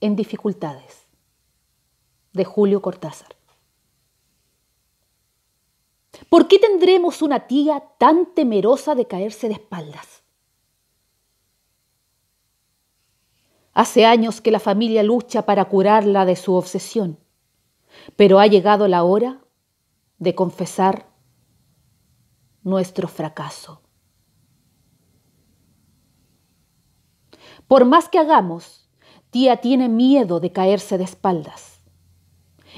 en dificultades, de Julio Cortázar. ¿Por qué tendremos una tía tan temerosa de caerse de espaldas? Hace años que la familia lucha para curarla de su obsesión, pero ha llegado la hora de confesar nuestro fracaso. Por más que hagamos, Tía tiene miedo de caerse de espaldas.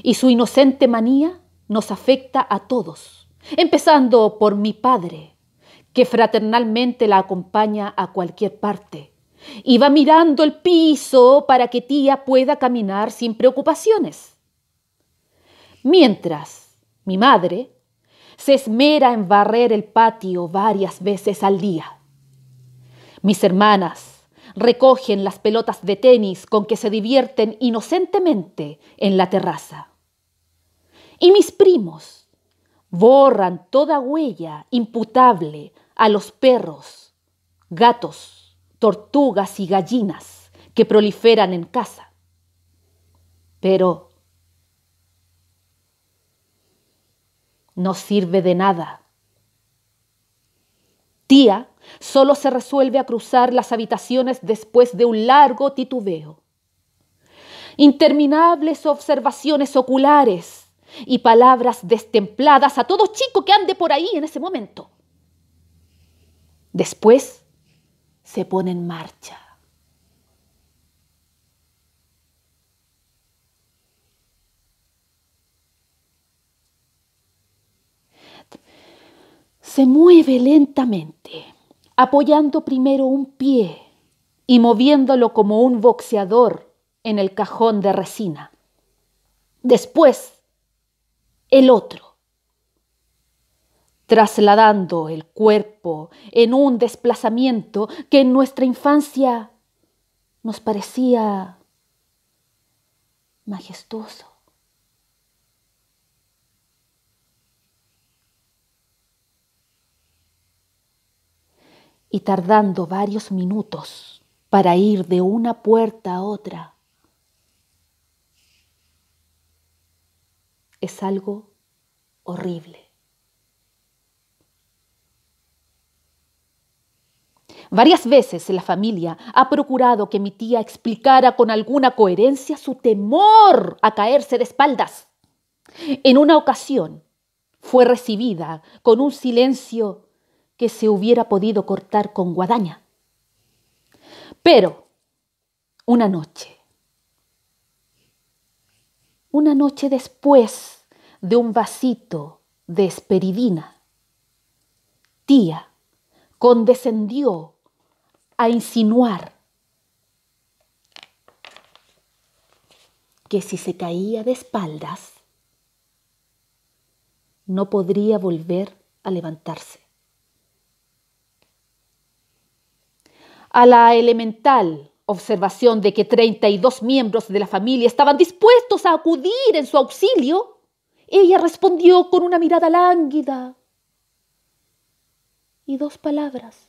Y su inocente manía nos afecta a todos, empezando por mi padre, que fraternalmente la acompaña a cualquier parte y va mirando el piso para que tía pueda caminar sin preocupaciones. Mientras, mi madre se esmera en barrer el patio varias veces al día. Mis hermanas, recogen las pelotas de tenis con que se divierten inocentemente en la terraza. Y mis primos borran toda huella imputable a los perros, gatos, tortugas y gallinas que proliferan en casa. Pero no sirve de nada. Tía Solo se resuelve a cruzar las habitaciones después de un largo titubeo. Interminables observaciones oculares y palabras destempladas a todo chico que ande por ahí en ese momento. Después se pone en marcha. se mueve lentamente apoyando primero un pie y moviéndolo como un boxeador en el cajón de resina. Después, el otro, trasladando el cuerpo en un desplazamiento que en nuestra infancia nos parecía majestuoso. y tardando varios minutos para ir de una puerta a otra. Es algo horrible. Varias veces la familia ha procurado que mi tía explicara con alguna coherencia su temor a caerse de espaldas. En una ocasión fue recibida con un silencio que se hubiera podido cortar con guadaña. Pero, una noche, una noche después de un vasito de esperidina, tía condescendió a insinuar que si se caía de espaldas, no podría volver a levantarse. a la elemental observación de que 32 miembros de la familia estaban dispuestos a acudir en su auxilio, ella respondió con una mirada lánguida y dos palabras.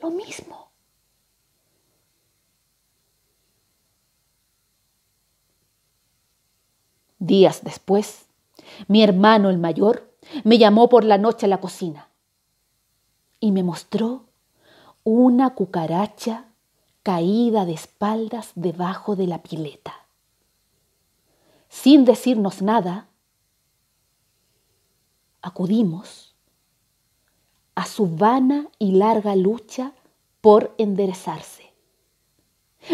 Lo mismo. Días después, mi hermano el mayor me llamó por la noche a la cocina y me mostró una cucaracha caída de espaldas debajo de la pileta. Sin decirnos nada, acudimos a su vana y larga lucha por enderezarse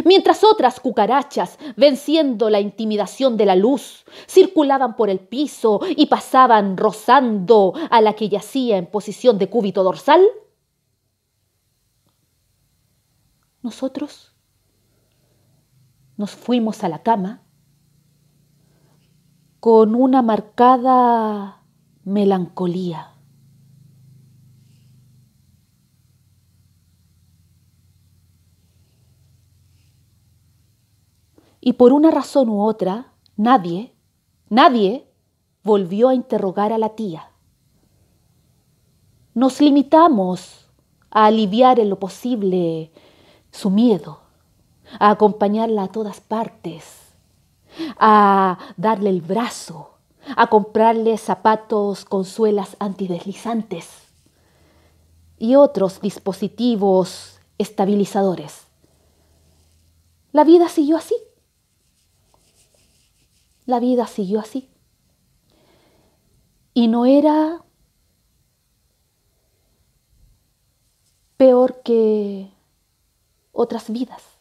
mientras otras cucarachas, venciendo la intimidación de la luz, circulaban por el piso y pasaban rozando a la que yacía en posición de cúbito dorsal? Nosotros nos fuimos a la cama con una marcada melancolía. Y por una razón u otra, nadie, nadie volvió a interrogar a la tía. Nos limitamos a aliviar en lo posible su miedo, a acompañarla a todas partes, a darle el brazo, a comprarle zapatos con suelas antideslizantes y otros dispositivos estabilizadores. La vida siguió así la vida siguió así. Y no era peor que otras vidas.